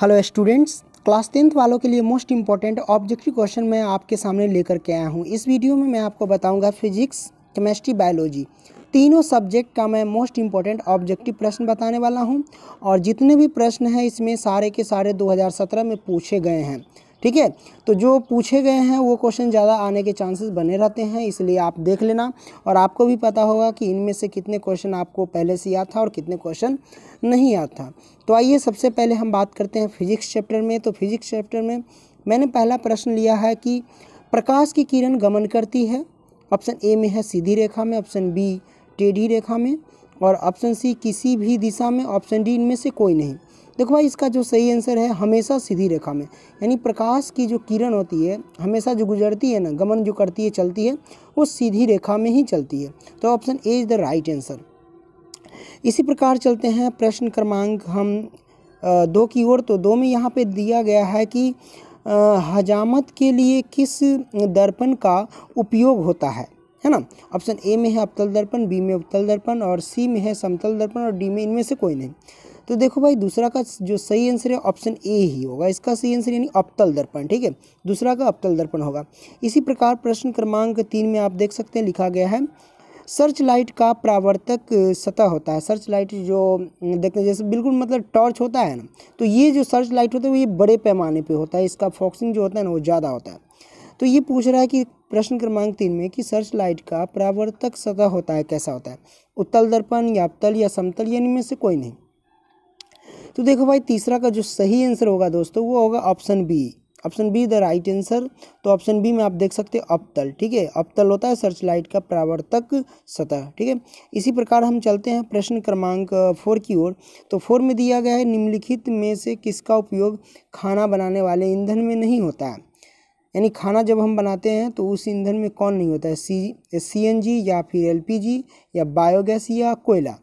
hello students class tenth वालों के लिए मोस्ट इंपॉर्टेंट ऑब्जेक्टिव क्वेश्चन मैं आपके सामने लेकर के आया हूँ इस वीडियो में मैं आपको बताऊँगा फिजिक्स केमिस्ट्री बायोलॉजी तीनों सब्जेक्ट का मैं मोस्ट इंपॉर्टेंट ऑब्जेक्टिव प्रश्न बताने वाला हूँ और जितने भी प्रश्न हैं इसमें सारे के सारे दो में पूछे गए हैं ठीक है तो जो पूछे गए हैं वो क्वेश्चन ज़्यादा आने के चांसेस बने रहते हैं इसलिए आप देख लेना और आपको भी पता होगा कि इनमें से कितने क्वेश्चन आपको पहले से याद था और कितने क्वेश्चन नहीं याद था तो आइए सबसे पहले हम बात करते हैं फिजिक्स चैप्टर में तो फिजिक्स चैप्टर में मैंने पहला प्रश्न लिया है कि प्रकाश की किरण गमन करती है ऑप्शन ए में है सीधी रेखा में ऑप्शन बी टेढ़ी रेखा में और ऑप्शन सी किसी भी दिशा में ऑप्शन डी इनमें से कोई नहीं देखो भाई इसका जो सही आंसर है हमेशा सीधी रेखा में यानी प्रकाश की जो किरण होती है हमेशा जो गुजरती है ना गमन जो करती है चलती है वो सीधी रेखा में ही चलती है तो option A is the right answer इसी प्रकार चलते हैं प्रश्न क्रमांक हम दो की ओर तो दो में यहाँ पे दिया गया है कि हजामत के लिए किस दर्पण का उपयोग होता है है ना ऑप्शन ए में है अवतल दर्पण बी में अवतल दर्पण और सी में है समतल दर्पण और डी में इनमें से कोई नहीं तो देखो भाई दूसरा का जो सही आंसर है ऑप्शन ए ही होगा इसका सही आंसर यानी अपतल दर्पण ठीक है दूसरा का अपतल दर्पण होगा इसी प्रकार प्रश्न क्रमांक तीन में आप देख सकते हैं लिखा गया है सर्च लाइट का प्रावर्तक सतह होता है सर्च लाइट जो हम्म, देखते हैं जैसे बिल्कुल मतलब टॉर्च होता है ना तो ये जो सर्च लाइट होता है वो ये बड़े पैमाने पे होता है इसका फॉक्सिंग जो होता है ना वो ज़्यादा होता है तो ये पूछ रहा है कि प्रश्न क्रमांक तीन में कि सर्च लाइट का प्रावर्तक सतह होता है कैसा होता है उत्तल दर्पण या अवतल या समतल यानी में से कोई नहीं तो देखो भाई तीसरा का जो सही आंसर होगा दोस्तों वो होगा option B option B the right answer तो ऑप्शन बी में आप देख सकते हैं अपतल ठीक है अपतल होता है सर्च लाइट का प्रावर्तक सतह ठीक है इसी प्रकार हम चलते हैं प्रश्न क्रमांक फोर की ओर तो फोर में दिया गया है निम्नलिखित में से किसका उपयोग खाना बनाने वाले ईंधन में नहीं होता है यानी खाना जब हम बनाते हैं तो उस ईंधन में कौन नहीं होता है सी सी एन जी या फिर एल पी जी या बायोगैस या कोयला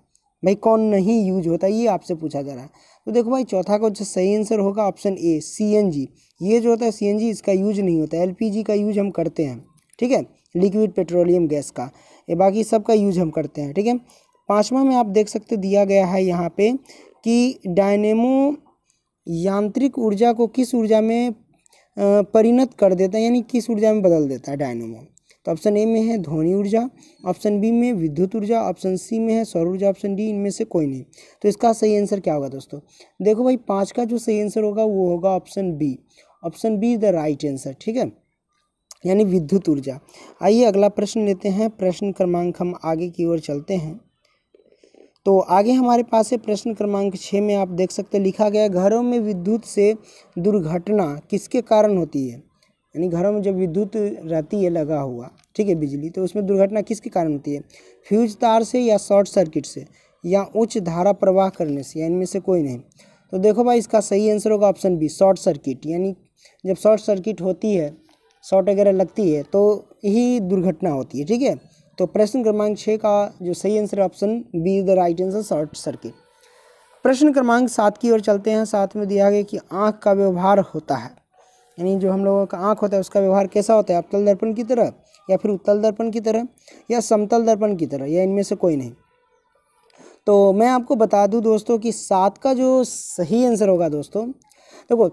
भाई कौन नहीं यूज होता है ये आपसे पूछा जा रहा है तो देखो भाई चौथा का जो सही आंसर होगा ऑप्शन ए सी ये जो होता है सी इसका यूज नहीं होता एल का यूज हम करते हैं ठीक है लिक्विड पेट्रोलियम गैस का ये बाकी सब का यूज हम करते हैं ठीक है पाँचवा में आप देख सकते दिया गया है यहाँ पे कि डायनेमो यांत्रिक ऊर्जा को किस ऊर्जा में परिणत कर देता है यानी किस ऊर्जा में बदल देता है डायनेमो तो ऑप्शन ए में है ध्वनि ऊर्जा ऑप्शन बी में विद्युत ऊर्जा ऑप्शन सी में है सौर ऊर्जा ऑप्शन डी इनमें से कोई नहीं तो इसका सही आंसर क्या होगा दोस्तों देखो भाई पाँच का जो सही आंसर होगा वो होगा option B option B is the right answer ठीक है यानी विद्युत ऊर्जा आइए अगला प्रश्न लेते हैं प्रश्न क्रमांक हम आगे की ओर चलते हैं तो आगे हमारे पास है प्रश्न क्रमांक छः में आप देख सकते लिखा गया घरों में विद्युत से दुर्घटना किसके कारण होती है यानी घरों में जब विद्युत रहती है लगा हुआ ठीक है बिजली तो उसमें दुर्घटना किसके कारण होती है फ्यूज तार से या शॉर्ट सर्किट से या उच्च धारा प्रवाह करने से या इनमें से कोई नहीं तो देखो भाई इसका सही आंसर होगा ऑप्शन बी शॉर्ट सर्किट यानी जब शॉर्ट सर्किट होती है शॉर्ट वगैरह लगती है तो यही दुर्घटना होती है ठीक है तो प्रश्न क्रमांक छः का जो सही answer option B the right answer short circuit प्रश्न क्रमांक सात की ओर चलते हैं साथ में दिया गया कि आँख का व्यवहार होता है यानी जो हम लोगों का आँख होता है उसका व्यवहार कैसा होता है अवतल दर्पण की तरह या फिर उत्तल दर्पण की तरह या समतल दर्पण की तरह या इनमें से कोई नहीं तो मैं आपको बता दूं दोस्तों कि सात का जो सही आंसर होगा दोस्तों देखो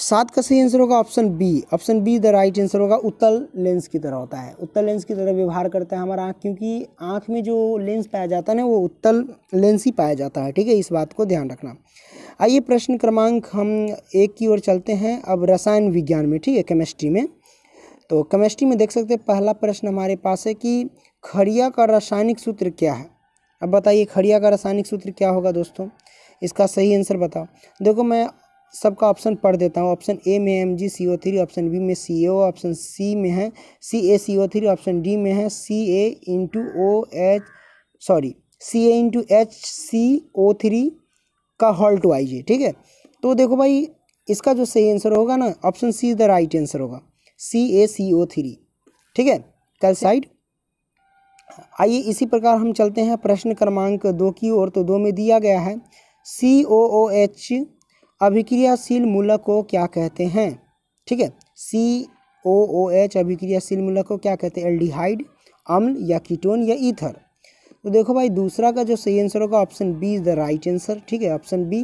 सात का सही आंसर होगा option B option B the right answer होगा उत्तल लेंस की तरह होता है उत्तल लेंस की तरह व्यवहार करता है हमारा आँख क्योंकि आँख में जो लेंस पाया जाता है ना वो उत्तल लेंस ही पाया जाता है ठीक है इस बात को ध्यान रखना आइए प्रश्न क्रमांक हम एक की ओर चलते हैं अब रसायन विज्ञान में ठीक है केमिस्ट्री में तो केमिस्ट्री में देख सकते हैं पहला प्रश्न हमारे पास है कि खड़िया का रासायनिक सूत्र क्या है अब बताइए खड़िया का रासायनिक सूत्र क्या होगा दोस्तों इसका सही आंसर बताओ देखो मैं सबका ऑप्शन पढ़ देता हूँ ऑप्शन ए में M G C O three option B में सी ओ ऑप्शन सी में है C A C O three option D में है C A into O H sorry C A into H C O three का whole two आई ठीक है तो देखो भाई इसका जो सही आंसर होगा ना option C is the right answer होगा C A C O three ठीक है साइड आइए इसी प्रकार हम चलते हैं प्रश्न क्रमांक दो की ओर तो दो में दिया गया है सी ओ ओ एच अभिक्रियाशील मूलक को क्या कहते हैं ठीक है सी ओ ओ एच अभिक्रियाशील मूलक को क्या कहते हैं एल्डिहाइड अम्ल या कीटोन या ईथर तो देखो भाई दूसरा का जो सही आंसर होगा option B is the right answer ठीक है ऑप्शन बी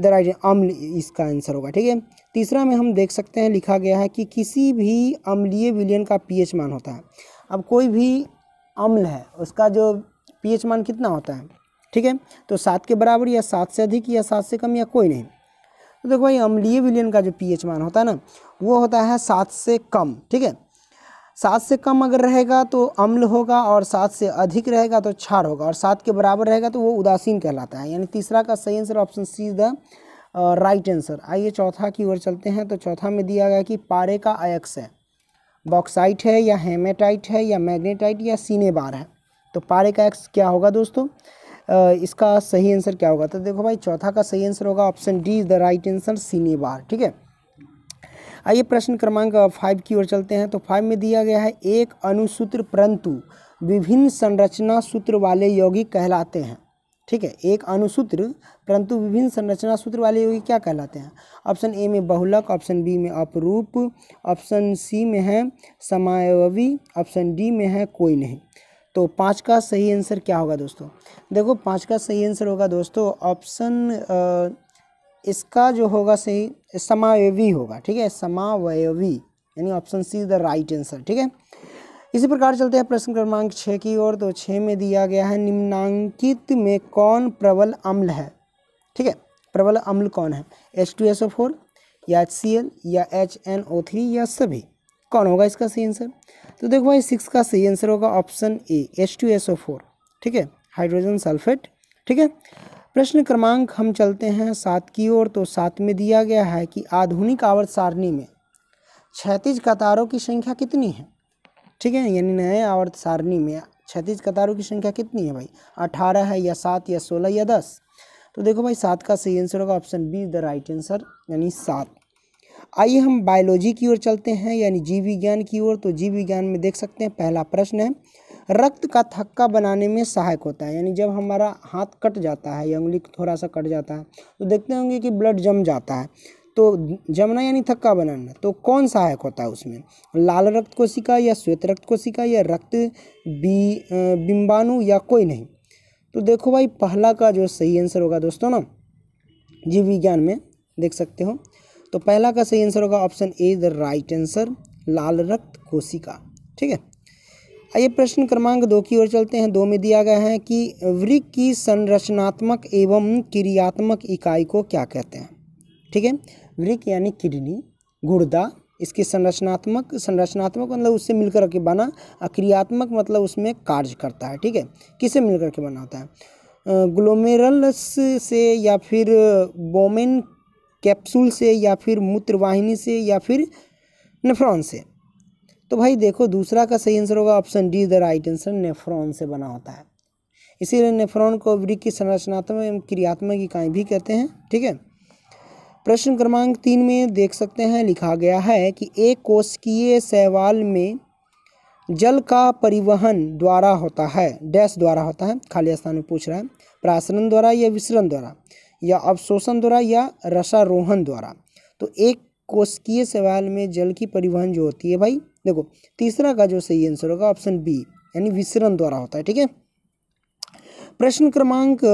द राइट अम्ल इसका आंसर होगा ठीक है तीसरा में हम देख सकते हैं लिखा गया है कि किसी भी अम्लीय विलियन का पीएच मान होता है अब कोई भी अम्ल है उसका जो पीएच मान कितना होता है ठीक है तो सात के बराबर या सात से अधिक या सात से कम या कोई नहीं तो देखो भाई अम्लीय विलियन का जो पीएच मान होता है ना वो होता है सात से कम ठीक है सात से कम अगर रहेगा तो अम्ल होगा और सात से अधिक रहेगा तो क्षार होगा और सात के बराबर रहेगा तो वो उदासीन कहलाता है यानी तीसरा का सही answer option C the right answer आइए चौथा की ओर चलते हैं तो चौथा में दिया गया कि पारे का अयक्स है बॉक्साइट है या हेमेटाइट है या मैग्नेटाइट या सीने बार है तो पारे का एक्स क्या होगा दोस्तों इसका सही आंसर क्या होगा तो देखो भाई चौथा का सही आंसर होगा option D is the right answer सीने बार ठीक है आइए प्रश्न क्रमांक फाइव की ओर चलते हैं तो फाइव में दिया गया है एक अनुसूत्र परंतु विभिन्न संरचना सूत्र वाले यौगिक कहलाते हैं ठीक है एक अनुसूत्र परंतु विभिन्न संरचना सूत्र वाले योगी क्या कहलाते हैं ऑप्शन ए में बहुलक ऑप्शन बी में अपरूप ऑप्शन सी में है समायवी ऑप्शन डी में है कोई नहीं तो पाँच का सही आंसर क्या होगा दोस्तों देखो पाँच का सही आंसर होगा दोस्तों ऑप्शन इसका जो होगा सही समावयवी होगा ठीक है समावयवी यानी option C the right answer ठीक है इसी प्रकार चलते हैं प्रश्न क्रमांक छः की ओर तो छः में दिया गया है निम्नांकित में कौन प्रबल अम्ल है ठीक है प्रबल अम्ल कौन है H two S O four या एच सी एल या एच एन ओ थ्री या सभी कौन होगा इसका सही आंसर तो देखो भाई सिक्स का सही आंसर होगा option A H two S O four ठीक है हाइड्रोजन सल्फेट ठीक है प्रश्न क्रमांक हम चलते हैं सात की ओर तो सात में दिया गया है कि आधुनिक आवर्त सारणी में क्षतिज कतारों की संख्या कितनी है ठीक है यानी नए आवर्त सारणी में क्षतिज कतारों की संख्या कितनी है भाई अठारह है या सात या सोलह या दस तो देखो भाई सात का सही आंसर होगा option B the right answer यानी सात आइए हम बायोलॉजी की ओर चलते हैं यानी जीव विज्ञान की ओर तो जीव विज्ञान में देख सकते हैं पहला प्रश्न है रक्त का थक्का बनाने में सहायक होता है यानी जब हमारा हाथ कट जाता है या उंगली थोड़ा सा कट जाता है तो देखते होंगे कि ब्लड जम जाता है तो जमना यानी थक्का बनाना तो कौन सहायक होता है उसमें लाल रक्त कोशिका या श्वेत रक्त कोशिका या रक्त बी बिंबाणु या कोई नहीं तो देखो भाई पहला का जो सही आंसर होगा दोस्तों ना जीव विज्ञान में देख सकते हो तो पहला का सही आंसर होगा option A the right answer लाल रक्त कोशिका ठीक है आइए प्रश्न क्रमांक दो की ओर चलते हैं दो में दिया गया है कि वृक की संरचनात्मक एवं क्रियात्मक इकाई को क्या कहते हैं ठीक है वृक यानी किडनी गुर्दा इसकी संरचनात्मक संरचनात्मक मतलब उससे मिलकर के बना क्रियात्मक मतलब उसमें कार्य करता है ठीक है किसे मिलकर के बना होता है ग्लोमेरल्स से या फिर बोमेन कैप्सूल से या फिर मूत्रवाहिनी से या फिर नेफ्रॉन से तो भाई देखो दूसरा का सही आंसर होगा option D the right answer nephron से बना होता है इसीलिए नेफ्रॉन को वृक्ष की संरचनात्मक एवं क्रियात्मक इकाई भी कहते हैं ठीक है प्रश्न क्रमांक तीन में देख सकते हैं लिखा गया है कि एक कोशकीय सहवाल में जल का परिवहन द्वारा होता है डैश द्वारा होता है खाली स्थान में पूछ रहा है प्रासरण द्वारा या विसरण द्वारा या अवशोषण द्वारा या रसारोहण द्वारा तो एक कोशकीय सवाल में जल की परिवहन जो होती है भाई देखो तीसरा का जो सही आंसर होगा ऑप्शन बी यानी विसरण द्वारा होता है ठीक है प्रश्न क्रमांक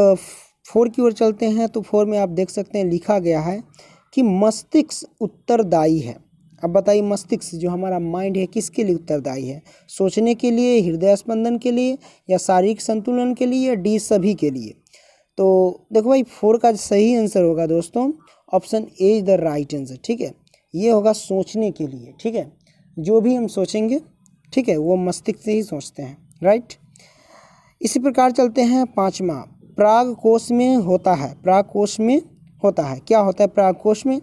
फोर की ओर चलते हैं तो फोर में आप देख सकते हैं लिखा गया है कि मस्तिष्क उत्तरदायी है अब बताइए मस्तिष्क जो हमारा माइंड है किसके लिए उत्तरदायी है सोचने के लिए हृदय स्पंदन के लिए या शारीरिक संतुलन के लिए या डी सभी के लिए तो देखो भाई फोर का सही आंसर होगा दोस्तों option A is the right answer ठीक है ये होगा सोचने के लिए ठीक है जो भी हम सोचेंगे ठीक है वो मस्तिष्क से ही सोचते हैं राइट इसी प्रकार चलते हैं पाँचवा प्राग कोश में होता है प्राग कोश में होता है क्या होता है प्राग कोश में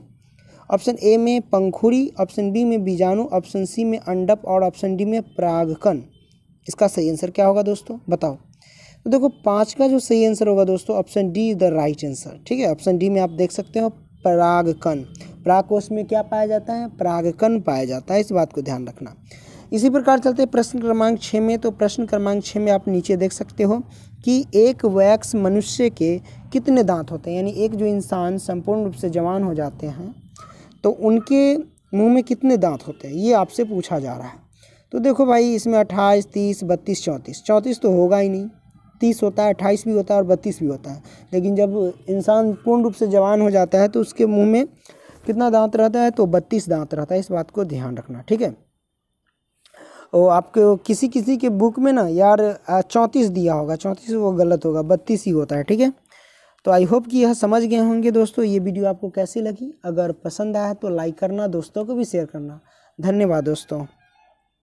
ऑप्शन ए में पंखुड़ी ऑप्शन बी में बीजाणु ऑप्शन सी में अंडप और ऑप्शन डी में प्रागकन इसका सही आंसर क्या होगा दोस्तों बताओ तो देखो पाँच का जो सही आंसर होगा दोस्तों option D is the right answer ठीक है ऑप्शन डी में आप देख सकते हो परागकन प्राकोष में क्या पाया जाता है प्रागकन पाया जाता है इस बात को ध्यान रखना इसी प्रकार चलते प्रश्न क्रमांक छः में तो प्रश्न क्रमांक छः में आप नीचे देख सकते हो कि एक वैक्स मनुष्य के कितने दांत होते हैं यानी एक जो इंसान संपूर्ण रूप से जवान हो जाते हैं तो उनके मुंह में कितने दांत होते हैं ये आपसे पूछा जा रहा है तो देखो भाई इसमें अट्ठाईस तीस बत्तीस चौंतीस चौंतीस तो होगा ही नहीं तीस होता है अट्ठाईस भी होता है और बत्तीस भी होता है लेकिन जब इंसान पूर्ण रूप से जवान हो जाता है तो उसके मुँह में कितना दांत रहता है तो बत्तीस दांत रहता है इस बात को ध्यान रखना ठीक है और आपको किसी किसी के बुक में ना यार चौंतीस दिया होगा चौंतीस वो गलत होगा बत्तीस ही होता है ठीक है तो आई होप कि यह समझ गए होंगे दोस्तों ये वीडियो आपको कैसी लगी अगर पसंद आया तो लाइक करना दोस्तों को भी शेयर करना धन्यवाद दोस्तों